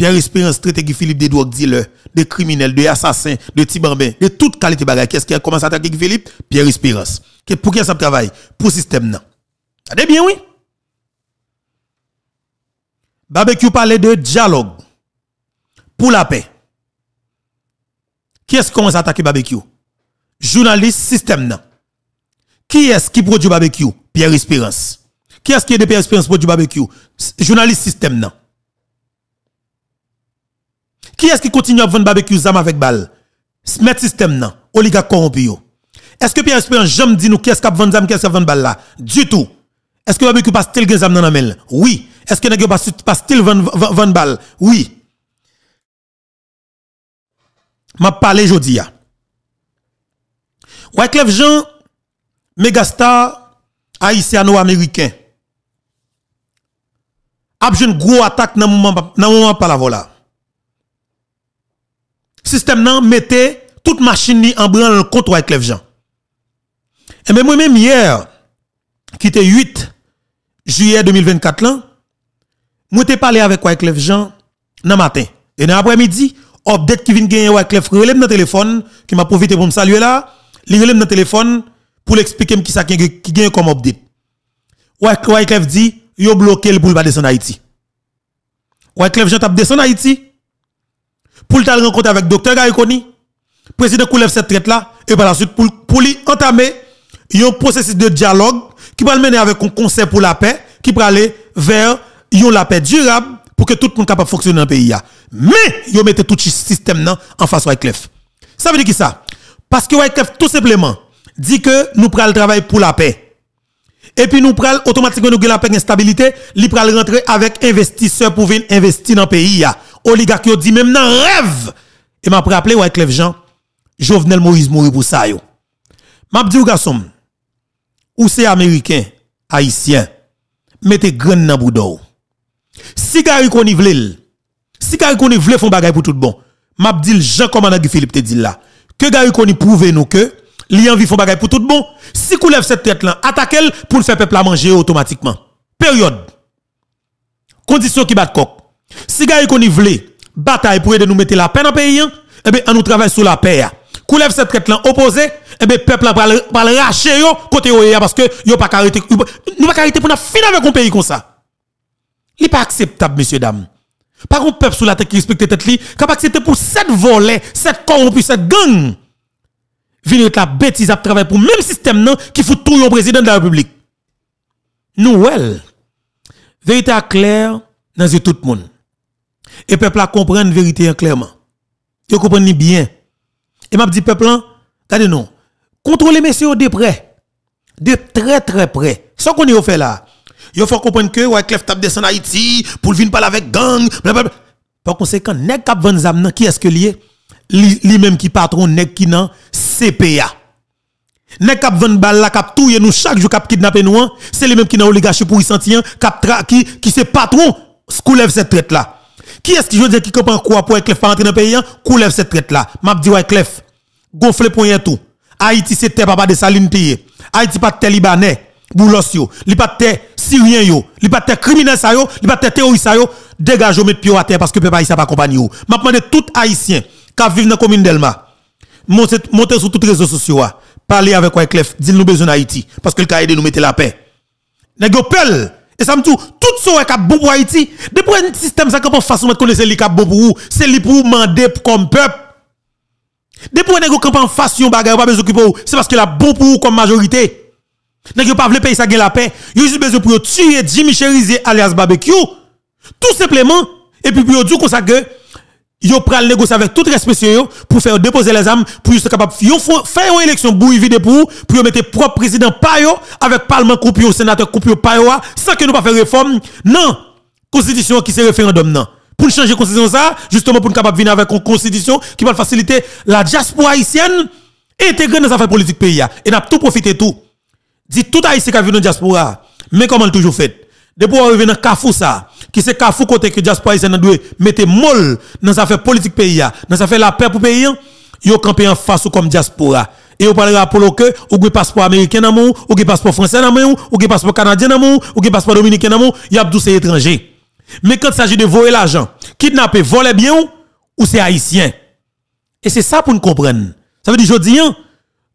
Pierre Espérance traité Philippe des drogue dealer, des criminels, de assassins, de tibambins, de toute qualité Qui Qu'est-ce qui a commencé à attaquer Philippe Pierre Espérance. pour qui ça travaille Pour le système. De bien, oui. Barbecue parlait de dialogue pour la paix. Qui est-ce qui commence à attaquer barbecue Journaliste système. Qui est-ce qui produit barbecue Pierre Espérance. Qui est-ce qui est de Pierre Espérance du barbecue Journaliste système. Non. Qui est-ce qui continue à vendre barbecue zam avec balle Smet système nan, oligarque corrompu Est-ce que Pierre Espérance jamais dit nous qui est-ce qui vend zam, qui est-ce qui vend balle là Du tout. Est-ce que barbecue passe tel zam dans la Oui. Est-ce que nèg passe tel vend balle Oui. M'a parlé jodi ya. haïtiens, Jean, mégastar haïtiano-américain. Abjoun gros attaque dans moment dans moment par la voilà système nan mettait toute machine en branle contre avec Jean. Et même moi-même hier, qui était 8 juillet 2024 là, moi t'ai parlé avec Wyclef Jean dans matin. Et dans l'après-midi, update qui vient gagner Wyclef relève dans téléphone qui m'a profité pour me saluer là, il relève dans téléphone pour expliquer qui ça qui gagne comme update. Wyclef dit, yo bloqué le boulevard de descendre Haïti. Wyclef Jean tape descendre Haïti pour le rencontrer avec le docteur Gaïkoni, président Koulev cette traite-là, et par la suite, pour, pour lui entamer un processus de dialogue qui va le mener avec un conseil pour la paix, qui va aller vers la paix durable pour que tout le monde capable de fonctionner dans le pays. Mais, ils mettez tout ce système en face de Wyclef. Ça veut dire qui ça? Parce que Wyclef, tout simplement, dit que nous prenons le travail pour la paix et puis nous prenons automatiquement nous la d'instabilité. li prenons rentrer avec investisseurs pour venir investir dans le pays. Oligarque dit même dans rêve. Et m'a rappelé avec les Jean, Jovenel Moïse mourir pour ça yo. M'a dit garçon, ou c'est américain, haïtien, mettez grain dans boudou. Si Gary vle, si Gary vle font bagay pour tout bon, m'a dit Jean commandant Philippe te dit là, que Gary Koni prouve nous que li envie faut bagaille pour tout bon. Si vous lève cette tête là, attaquez pour le faire peuple à manger automatiquement. Période. Condition qui bat coq. Si vous qu'on y bataille pour nous mettre la peine le pays, eh bien, on nous travaille sur la paix. vous lève cette tête là opposée, eh bien, peuple va le racher yo côté yo parce que yo pas carité, nous pas carité pour finir avec un pays comme ça. Il pas acceptable messieurs dames. Par contre, peuple sous la tête qui respecte tête li, pas accepter pour cette volée, cette corrompue, cette gang vini avec la bêtise à travailler pour le même système non, qui fout tout le président de la République. la Vérité claire dans yeux tout le monde. Et peuple a compris la vérité clairement. Vous comprenez bien. Et m'a dit peuple, regardez non. Contrôlez messieurs de près. De très très près. Ce qu'on y fait là. Il faut comprendre que ouais Clef tap descend Haïti pour venir parler avec gang. Par conséquent, nèg cap 20 qui est-ce que lié lui-même qui patron nèg qui nan CPA. Nèg k'ap vend bal la k'ap touye nous chaque jour k'ap kidnapper nous, c'est lui-même qui nan oligarchie pour y sentir k'ap qui qui c'est patron lève cette traite là. Qui est-ce qui je dire qui comprend quoi pour Clef pas entrer dans pays coulève hein? cette traite là. M'a dit ouais Clef Gonfler point tout. Haïti c'est terre papa de saline payé. Haïti pas terre libanais boulos yo, li pas te syrien yo, li pas terre criminel sa yo, li pas terre terroriste sa yo, dégage met pied à terre parce que peuple haïtien pas accompagner yo. M'a demandé tout haïtien qui vivent dans la commune d'Elma, montez sur toutes les réseaux sociaux, parlez avec Wyclef, dites nous besoin d'Haïti, parce que le cas aide nous mettre la paix. Nèg yo et ça me tout tout ce qui bon pour Haïti, depuis un système ça capable façon mettre connaître qui cap bon pour c'est li pour demander comme peuple. Depuis un yo camp en face vous pas besoin c'est parce que la bon pour comme majorité. Nèg yo pas veut pays ça de la paix, yo juste besoin pour tuer Jimmy Cherizier alias barbecue tout simplement et puis pour dire que ça yo pral négocier avec tout respect pour faire déposer les armes pour se capable faire une élection pour vide pour pour mettre propre président payo avec parlement coupé sénateur coupé payo ah, sans que nous pas faire réforme non constitution qui se référendum non pour changer constitution ça justement pour nous capable venir avec une constitution qui va faciliter la diaspora haïtienne intégrer dans affaires politique pays ah. et n'a tout profiter tout dit tout haïtien qui vient dans diaspora mais comment toujours fait depuis pouvoir revenir dans Kafou ça, qui c'est Kafou côté que diaspora haïtienne doit Mettez molle dans sa affaire politique pays, dans sa affaire la paix pour pays, yon campé en face comme diaspora. Et on parlera pour le que, ou passeport américain dans mon, ou passeport français dans mon, ou passeport canadien dans mon, ou passeport dominicain dans mon, y a tous ces étrangers. Mais quand il s'agit de voler l'argent, kidnapper, voler bien ou c'est haïtien. Et c'est ça pour nous comprendre. Ça veut dire, je dis, hein,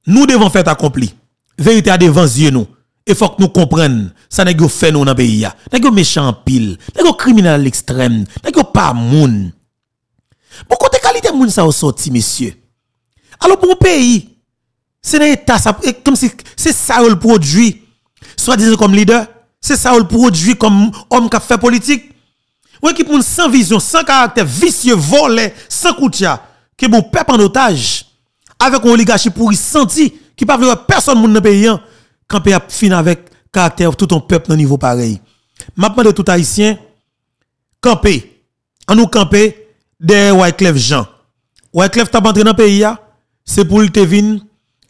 nous devons faire accompli. Vérité à devant yeux nous il faut que nous comprenions ça n'est que fait nous dans le pays. N'est que méchant pile, n'est que criminel à l'extrême, n'est que pas moun. Pourquoi les qualités moun ça sorti monsieur Alors pour le pays, c'est l'état ça comme si c'est ça le produit soit disant comme leader, c'est ça le produit comme homme qui fait politique. Ou qui est sans vision, sans caractère, vicieux, volé, sans coutia, qui mon peuple en otage avec un oligarchie pourri senti qui pas veut personne moun dans pays hein camper fin avec caractère tout ton peuple dans niveau pareil. Maintenant de tout haïtien camper On nous camper des Wyclef Jean. Wyclef t'a entré dans pays c'est pour te venir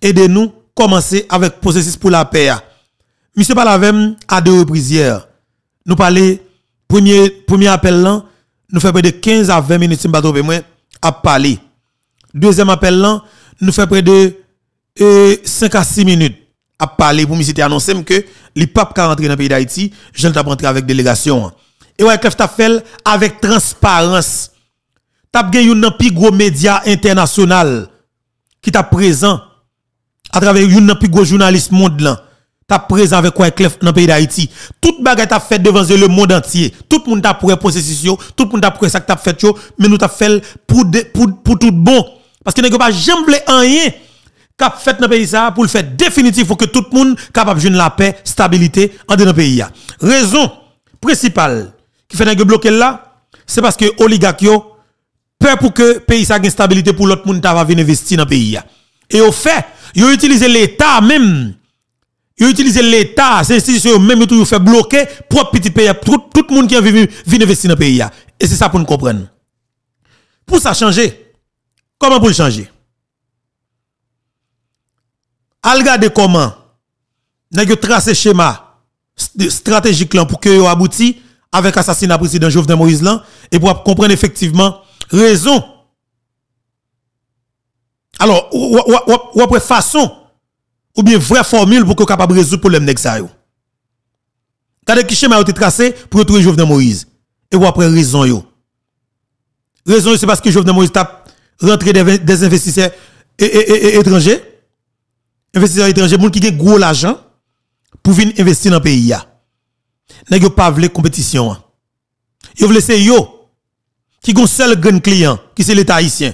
aider nous commencer avec processus pour la paix. Monsieur Palavem à deux reprises hier. Nous parler premier premier appel là, nous fait près de 15 à 20 minutes pas moi à parler. Deuxième appel là, nous fait près de 5 euh, à 6 minutes a parlé pour me c'était annoncé que les papes qui rentré dans le pays d'Haïti, je ne rentrer avec délégation. Et ouais, Clef t'a fait avec transparence. T'as gagné un plus gros média international qui t'a présent à travers un plus gros journaliste monde Tu T'as présent avec quoi Clef dans le pays d'Haïti. Toute bagarre t'a fait devant le monde entier. Tout le monde t'a pour processus tout le monde t'a pour ça que t'a fait mais nous t'a fait pour, pour, pour tout bon. Parce que n'est pas jamais rien cap fait dans le pour le faire définitif pour que tout le monde capable de la paix, stabilité en dans le pays. Raison principale qui fait bloquer là, c'est parce que oligarques peur pour que le pays stabilité pour l'autre monde va venir investir dans le pays. Et au fait, ils ont utilisé l'État même. Ils ont utilisé l'État, ces institutions même, ils ont fait bloquer propre petit pays, tout, le monde qui vient investir dans le pays. Et c'est ça pour nous comprendre. Pour ça changer, comment pour le changer Al comment nèg yo tracé schéma stratégique pour que yo abouti avec assassinat président Jovenel Moïse là et pour comprendre effectivement raison. Alors, ou, après façon ou bien vraie formule pour que capable résoudre problème nèg ça yo. schéma a été tracé pour retrouver Jovenel Moïse. Et ou après raison yo. Raison c'est parce que Jovenel Moïse tape rentré des, investisseurs étrangers investisseurs étrangers, gens qui ont gros l'argent pour venir investir dans le pays. Ils ne pas de compétition. Ils hein. veulent c'est eux qui ont seul grand client, qui c'est l'État haïtien.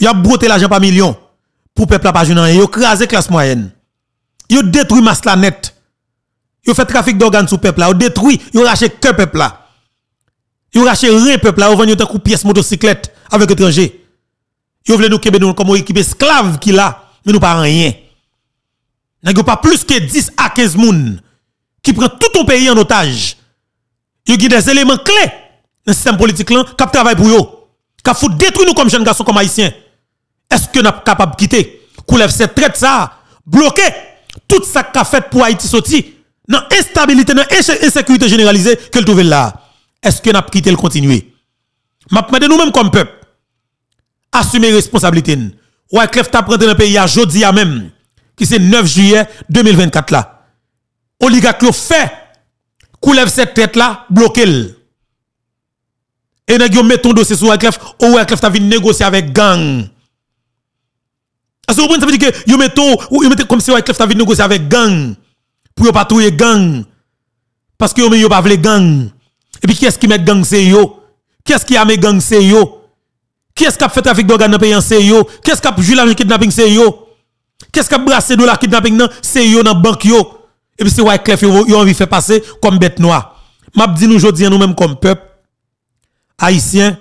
Ils ont broté l'argent par millions pour peuple pas jouer. Ils ont crasé classe moyenne. Ils ont détruit masse la net. Ils ont fait trafic d'organes sous peuple là. Ils ont détruit, ils ont racheté que peuple là. Ils ont racheté rien peuple là. Ils ont vendu des pièces motocyclette avec étrangers. Ils veulent nous comme une équipe esclave qui là, mais nous pas rien a pas plus que 10 à 15 moun qui prennent tout ton pays en otage. y a des éléments clés dans le système politique là qui travaillent pour eux. Qui faut détruire nous comme jeunes garçons comme haïtiens. Est-ce que nous sommes capables de quitter cette traite ça bloquer tout ça qu'a fait pour Haïti sorti dans l'instabilité, dans l'insécurité généralisée qu'elle trouve là. Est-ce que nous quitter quitté le continuer M'a demandé nous-mêmes comme peuple assumer responsabilité. Ouais, Clef t'a dans le pays à jodi à même qui c'est 9 juillet 2024 là. Oligarque fait lève cette tête là, l. Et nous mettons dossier sur Wyclef, ou Wyclef t'a venu négocier avec gang. Parce que vous comprenez, ça veut dire que vous met ou mettez comme si Wyclef t'a venu négocier avec gang. Pour pas trouver gang. Parce que vous pas vle gang. Et puis qui est-ce qui met gang, c'est yo. Qui est-ce qui a mis gang, c'est yo. Qui est-ce qui a fait avec d'organes dans le pays, c'est yo. Qui est-ce qui a joué la kidnapping, c'est yo. Qu'est-ce qui a brassé la kidnapping C'est yo dans banque Et puis c'est Wyclef yo, ont envie faire passer comme bête noire. M'a dit nous aujourd'hui nous même comme peuple haïtien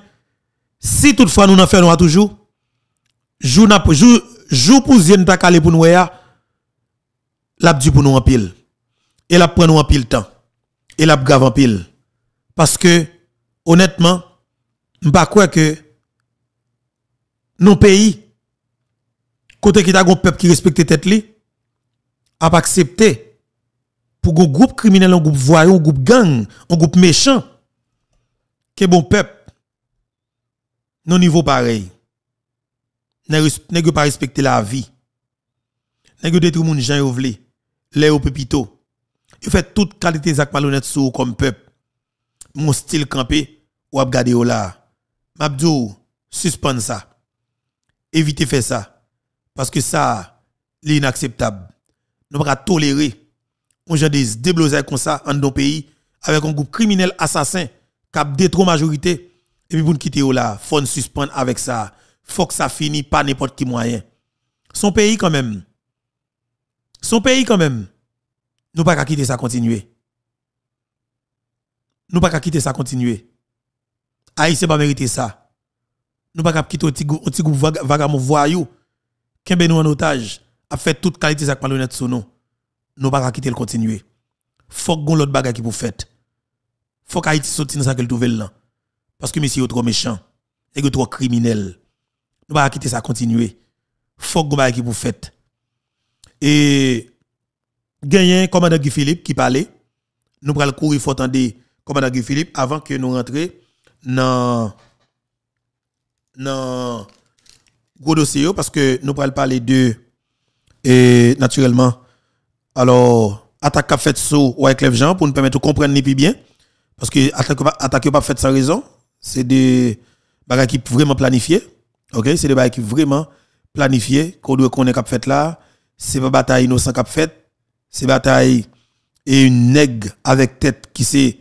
si toutefois nous n'en faisons pas toujours jour n'a jour jour ta nous ah, l'a nous en pile et l'a prend nous en pile temps et l'a grave en pile parce que honnêtement m'pas croire que nos pays Côté qui a un peuple qui respecte tête li, a pas accepté pour un groupe criminel, un groupe voyou, un groupe gang, un groupe méchant, que bon peuple, non niveau pareil, n'est pas respecter la vie, n'est pas tout mon gens vle les au pépito, il fait toute qualité zak malhonnête sous comme peuple, mon style campé, ou abgade ou là, mabdou, suspend ça, évitez faire ça. Parce que ça, c'est inacceptable. Nous ne pouvons pas tolérer On genre de comme ça dans nos pays avec un groupe criminel assassin qui a détruit la majorité. Et puis pour nous quitter là, il faut suspendre avec ça. faut que ça finisse pas n'importe qui moyen. Son pays quand même. Son pays quand même. Nous pas quitter ça continuer. Nous pas quitter ça continuer. Haïti pas mérité ça. Nous pas quitter un petit groupe vagabond voyou qu'un nous en otage, a fait toute qualité avec malhonnête sur nous, nous pas quitter le continuer. Faut que l'autre bagarre qui vous faites. Faut qu'Haïti sorte dans ça qu'elle trouve là. Parce que monsieur trop méchant et que trop criminel. Nous pas quitter ça continuer. Faut soit bagarre qui vous faites. Et un commandant Guy Philippe qui parlait, nous cours, il faut attendre commandant Guy Philippe avant que nous rentrions dans dans gros dossier parce que nous parlons parler deux et naturellement alors attaque qu'a fait sous avec les gens pour nous permettre de comprendre les plus bien parce que attaque pas fait sans raison c'est des bagages qui vraiment planifiées OK c'est des bagages qui vraiment planifiées qu'on doit est qu'a fait là c'est pas bataille innocent qu'a fait c'est bataille et une nègre avec tête qui c'est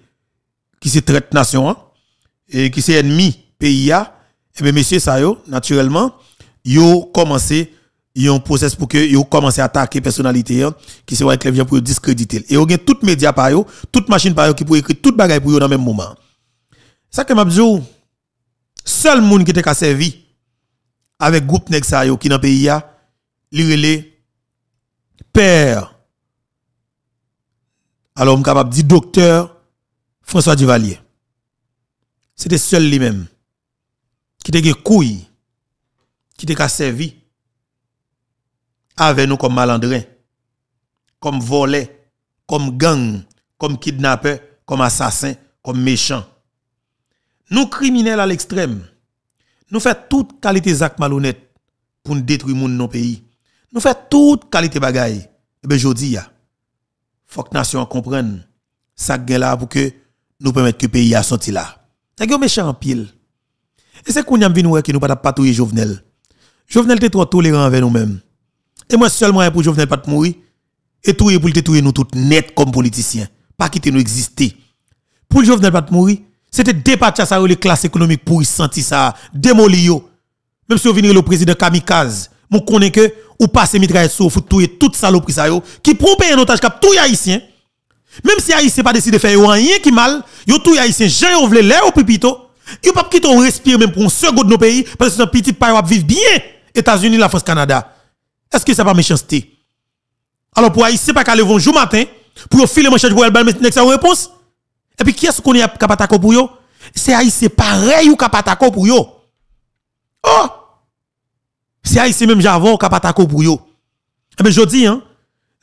qui se traite nation hein, et qui c'est ennemi pays et eh bien messieurs ça est naturellement yo commencé yon process pour que yo commencé à attaquer personnalité hein, qui se voit avec pour discréditer et yo gen tout média par yo toute machine yo qui pour écrire tout bagaille pour yo dans le même moment ça que m'a seul monde qui t'a servi avec groupe nèg sa yo qui dans pays a li père alors suis capable dit docteur François Duvalier c'était seul lui-même qui te gen couille qui ka servi avec nous comme malandrin, comme volé, comme gang, comme kidnappeur, comme assassin, comme méchant. Nous criminels à l'extrême, nous faisons toute qualité acte malhonnête pour nous détruire nos pays. Nous faisons toute qualité bagaille. Et eh bien, je dis, faut que nation comprenne ça là pour que nous permettre que le pays a sorti là. C'est un méchant en pile. Et c'est qu'on y a qui nous pas patrouiller Jovenel. Jovenel était trop tolérant avec nous-mêmes. Et moi, seulement pour Jovenel pas de mourir. Et tout pour le nous tous, net comme politiciens. Pas quitter nous exister. Pour Jovenel pas de mourir, c'était dépatcha ça les classes économiques pour y sentir ça. Démolir. Même si vous venez le président Kamikaze, vous connais que ou pas mitraille sur fout tout toute saloperie ça qui pour payer un otage cap tout haïtien. Même si haïtien pas décidé de faire rien qui mal, yo tout haïtien j'en yo vle l'air au pipito. Yo pas quitter on respire même pour un de nos pays parce que c'est un petit pays qui bien. États-Unis, la France, Canada. Est-ce que c'est pas méchanceté? Alors pour Haïti, pas qu'à vont jour matin, pour filer mon chèque pour elle, mais réponse. Et puis qui est-ce qu'on est capable faire pour eux? C'est Haïti pareil ou capable pour eux. Oh! C'est Haïti même j'avons capable pour eux. Et eh bien, je dis, hein,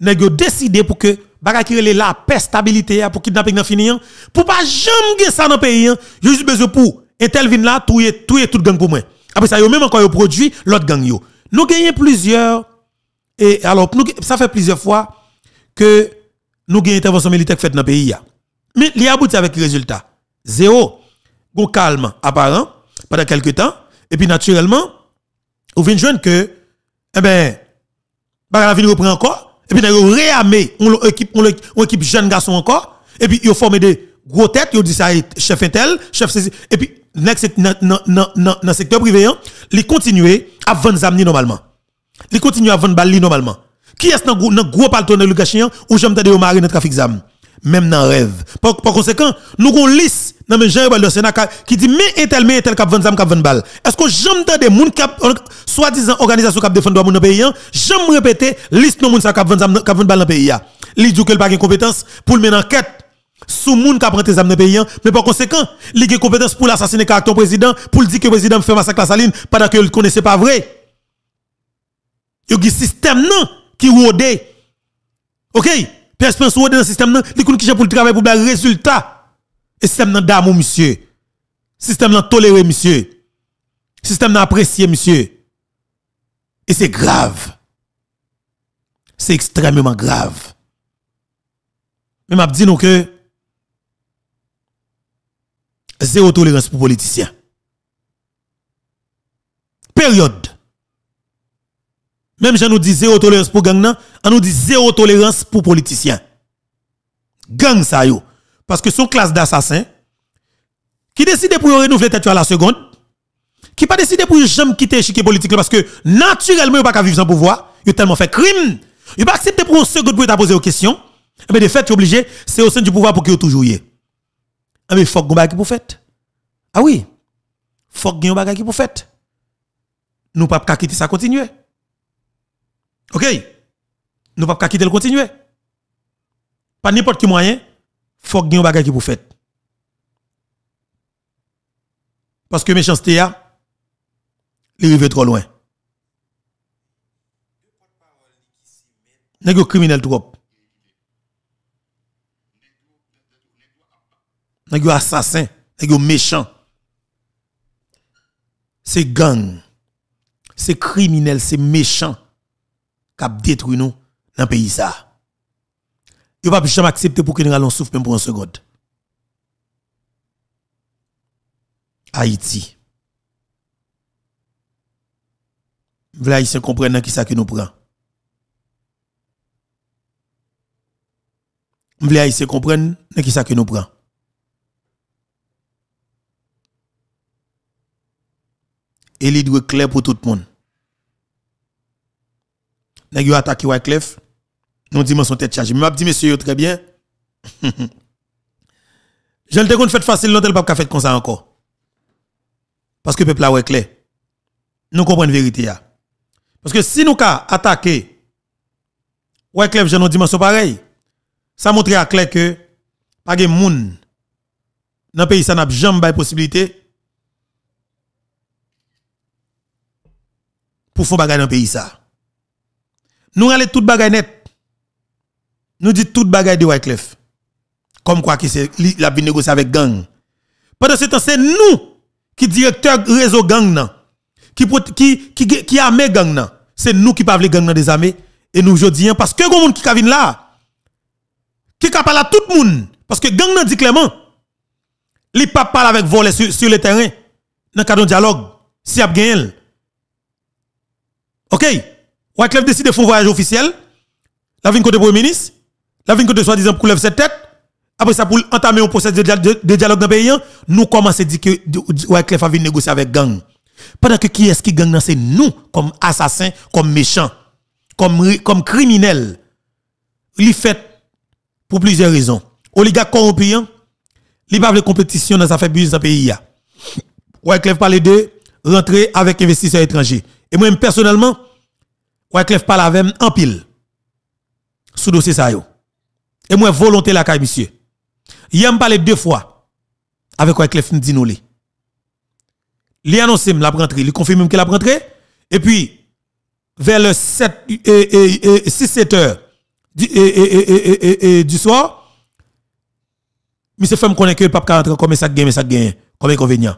que décidé pour que baga qui la paix stabilité hein, pour kidnapping nan fini hein, pour pas jamais ça dans pays hein. J'ai juste besoin pour et tel vin là tout touyer tout gang pour moi après ça, yon même encore yon produit l'autre gang yo. Nous gagnons plusieurs et alors ça fait plusieurs fois que nous gagnons intervention militaire faite dans le pays Mais il abouti avec le résultat. Zéro. Bon calme apparent pendant quelques temps et puis naturellement on vient joindre que eh ben bah la reprend encore et puis yon réamé. on équipe on, jeunes équipe jeune garçon encore et puis ils formé des gros têtes ils dit ça chef intel chef et puis dans le secteur privé, ils continuent à vendre des normalement. Ils continuent à vendre des normalement. Qui est-ce dans le gros palton de Lukashian ou j'aime des mari dans le trafic d'armes Même dans le rêve. Par, conséquent, nous avons une liste dans le gens du Sénat qui dit mais et tel, mais et tel, qui vend des qui balles. Est-ce que j'aime des gens qui, soi-disant, organisation qui défendent dans le pays, j'aime répéter liste de gens qui vendent 20 balles dans le pays. Ils disent qu'ils n'ont pas de compétences pour mener enquête sous monde qui a tes âmes de pays, hein. mais par conséquent, il a compétence pour l'assassiner caractère président, pour dire que le président fait massacre la saline, pendant que ne connaissait pas vrai. Il y a un système non, qui rôde. OK? Personne rôde dans le système non, il qui pour le travail pour le résultat. Et système non d'amour, monsieur. Système non toléré, monsieur. Système non apprécié, monsieur. Et c'est grave. C'est extrêmement grave. Mais m'a dit nous que zéro tolérance pour politiciens. Période. Même si nous dit zéro tolérance pour gang, on nous dit zéro tolérance pour politiciens. Gang ça yo. Parce que son classe d'assassins, qui décide pour renouveler tête à la seconde, qui pas décidé pour jamais quitter chic politique parce que naturellement, il pas qu'à vivre sans pouvoir, il tellement fait crime, il pas accepté pour un seconde pour poser aux questions, mais eh ben, de fait, obligé, c'est au sein du pouvoir pour qu'il toujours y ah mais faut qui pour fait. Ah oui. Faut que vous qui pour ah fait. Nous pas quitter ça continuer. OK. Nous ne pas quitter le continuer. Pas n'importe quel moyen, faut qu'on bagage qui pour fait. Parce que méchanceté ah, il les trop loin. Nèg criminel trop. nèg yo assassin, nèg yo méchant. C'est gang. C'est criminel, c'est méchant qui détruit nous dans le pays ça. Yo pas jamais accepter pour que nous allons souffrir même pour un seconde. Haïti. Les Haïtiens comprennent qui ça que nous prend. Les Haïtiens comprennent qui ça que nous prend. et il doit clair pour tout le monde. Nèg attaquer attaqué Wyclef, non dimension tête chargée. Mais m'a dit monsieur très bien. Je le compte fait facile, l'hôtel pas fait comme ça encore. Parce que le peuple a clair. Nous comprenons la vérité. Parce que si nous attaquons Wyclef, je n'ai dimension pareil, ça montre à clair que pas de monde dans le pays, ça n'a jamais de possibilité pour faire bagarre dans le pays Nous allons tout les net. Nous disons tout bagaille de Wyclef. Comme quoi il a la négocier avec gang. Pendant ce temps, c'est nous qui directeur réseau gang nan, qui qui qui armé gang C'est nous qui parlons gang nan des armées et nous dis, hein, parce que gon monde qui vient là qui parle à tout le monde parce que gang nan dit clairement li pas parle avec voler sur, sur le terrain dans cadre dialogue si a gagné OK. Wyclef décide de faire un voyage officiel. La vie côté premier ministre. La vie de soi-disant pour lever cette tête. Après ça, pour entamer un processus de, dialogue dans le pays, hein, nous commençons à dire que Wyclef a vu négocier avec gang. Pendant que qui est-ce qui gang c'est nous, comme assassins, comme méchants, comme, comme criminels. Il fait pour plusieurs raisons. Oligarque corrompu, hein. il pas de compétition dans sa business dans le pays. Wyclef hein. parle de rentrer avec investisseurs étrangers. Et moi, personnellement, Wyclef parle avec en pile. Sous dossier ça yo. Et moi, volonté la caille, monsieur. Hier, a parlé deux fois. Avec Wyclef dit nous li. Li annonce la rentrée, li confirme que la rentrée. Et puis, vers le 7, 6-7 euh, euh, euh, heures du, soir, monsieur Femme connaît que pape 40 comme ça comme ça comme inconvénient.